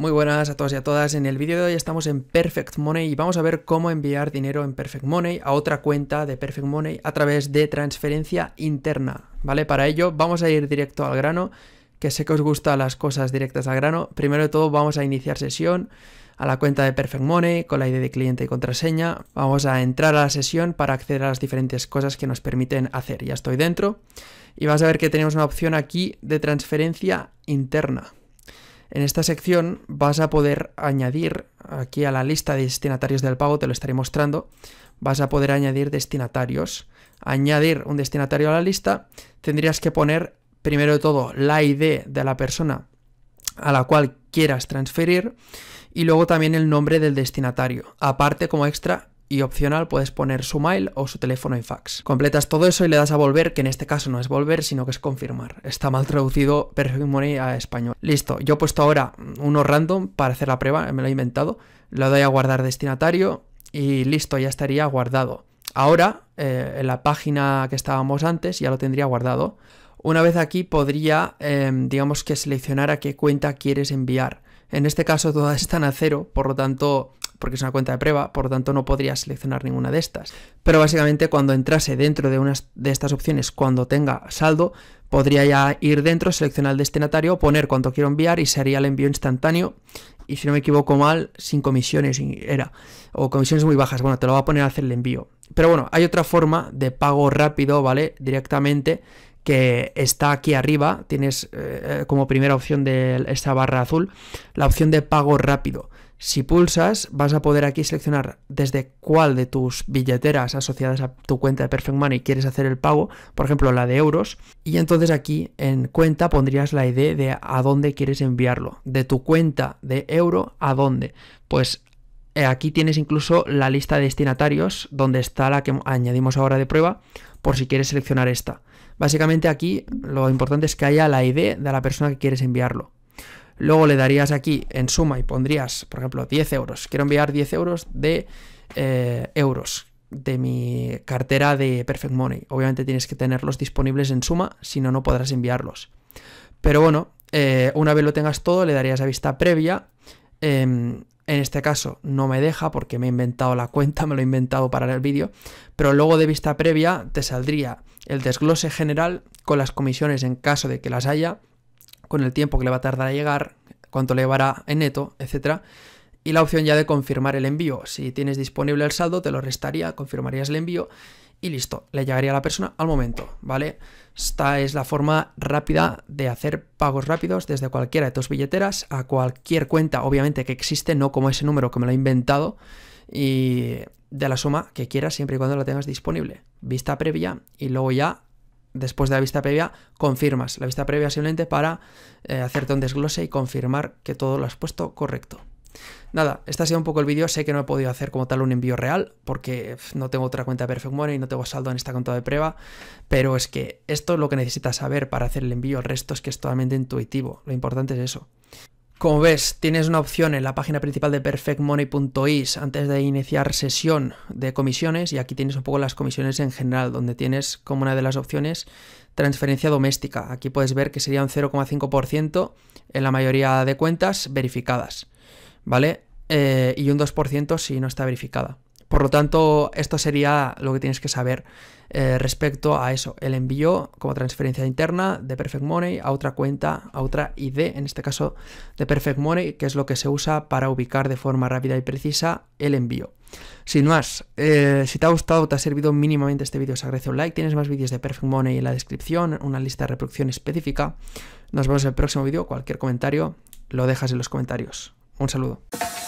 Muy buenas a todos y a todas. En el vídeo de hoy estamos en Perfect Money y vamos a ver cómo enviar dinero en Perfect Money a otra cuenta de Perfect Money a través de transferencia interna, ¿vale? Para ello vamos a ir directo al grano, que sé que os gustan las cosas directas al grano. Primero de todo vamos a iniciar sesión a la cuenta de Perfect Money con la ID de cliente y contraseña. Vamos a entrar a la sesión para acceder a las diferentes cosas que nos permiten hacer. Ya estoy dentro y vas a ver que tenemos una opción aquí de transferencia interna. En esta sección vas a poder añadir aquí a la lista de destinatarios del pago, te lo estaré mostrando, vas a poder añadir destinatarios. Añadir un destinatario a la lista, tendrías que poner primero de todo la ID de la persona a la cual quieras transferir y luego también el nombre del destinatario. Aparte, como extra, y opcional puedes poner su mail o su teléfono y fax. Completas todo eso y le das a volver, que en este caso no es volver, sino que es confirmar. Está mal traducido Perfect Money a español. Listo, yo he puesto ahora uno random para hacer la prueba, me lo he inventado. Le doy a guardar destinatario y listo, ya estaría guardado. Ahora, eh, en la página que estábamos antes, ya lo tendría guardado. Una vez aquí podría, em, digamos que seleccionar a qué cuenta quieres enviar. En este caso todas están a cero, por lo tanto, porque es una cuenta de prueba, por lo tanto no podría seleccionar ninguna de estas. Pero básicamente cuando entrase dentro de una de estas opciones, cuando tenga saldo, podría ya ir dentro, seleccionar el destinatario, poner cuánto quiero enviar y se haría el envío instantáneo. Y si no me equivoco mal, sin comisiones era, o comisiones muy bajas, bueno, te lo va a poner a hacer el envío. Pero bueno, hay otra forma de pago rápido, ¿vale? Directamente que está aquí arriba, tienes eh, eh, como primera opción de esta barra azul, la opción de pago rápido. Si pulsas, vas a poder aquí seleccionar desde cuál de tus billeteras asociadas a tu cuenta de Perfect Money quieres hacer el pago, por ejemplo la de euros, y entonces aquí en cuenta pondrías la idea de a dónde quieres enviarlo, de tu cuenta de euro a dónde. Pues eh, aquí tienes incluso la lista de destinatarios, donde está la que añadimos ahora de prueba, por si quieres seleccionar esta. Básicamente aquí lo importante es que haya la ID de la persona que quieres enviarlo. Luego le darías aquí en suma y pondrías, por ejemplo, 10 euros. Quiero enviar 10 euros de eh, euros de mi cartera de Perfect Money. Obviamente tienes que tenerlos disponibles en suma, si no, no podrás enviarlos. Pero bueno, eh, una vez lo tengas todo, le darías a vista previa. Em, en este caso no me deja porque me he inventado la cuenta, me lo he inventado para el vídeo, pero luego de vista previa te saldría el desglose general con las comisiones en caso de que las haya, con el tiempo que le va a tardar a llegar, cuánto le llevará en neto, etcétera y la opción ya de confirmar el envío. Si tienes disponible el saldo, te lo restaría, confirmarías el envío y listo, le llegaría a la persona al momento, ¿vale? Esta es la forma rápida de hacer pagos rápidos desde cualquiera de tus billeteras a cualquier cuenta, obviamente que existe, no como ese número que me lo he inventado, y de la suma que quieras siempre y cuando la tengas disponible. Vista previa y luego ya, después de la vista previa, confirmas. La vista previa simplemente para eh, hacerte un desglose y confirmar que todo lo has puesto correcto. Nada, este ha sido un poco el vídeo. Sé que no he podido hacer como tal un envío real porque no tengo otra cuenta de Perfect Money, no tengo saldo en esta cuenta de prueba, pero es que esto es lo que necesitas saber para hacer el envío. El resto es que es totalmente intuitivo. Lo importante es eso. Como ves, tienes una opción en la página principal de perfectmoney.is antes de iniciar sesión de comisiones y aquí tienes un poco las comisiones en general, donde tienes como una de las opciones transferencia doméstica. Aquí puedes ver que sería un 0,5% en la mayoría de cuentas verificadas. ¿vale? Eh, y un 2% si no está verificada. Por lo tanto, esto sería lo que tienes que saber eh, respecto a eso. El envío como transferencia interna de Perfect Money a otra cuenta, a otra ID, en este caso de Perfect Money, que es lo que se usa para ubicar de forma rápida y precisa el envío. Sin más, eh, si te ha gustado te ha servido mínimamente este vídeo, se agradezco un like. Tienes más vídeos de Perfect Money en la descripción, una lista de reproducción específica. Nos vemos en el próximo vídeo. Cualquier comentario lo dejas en los comentarios. Un saludo.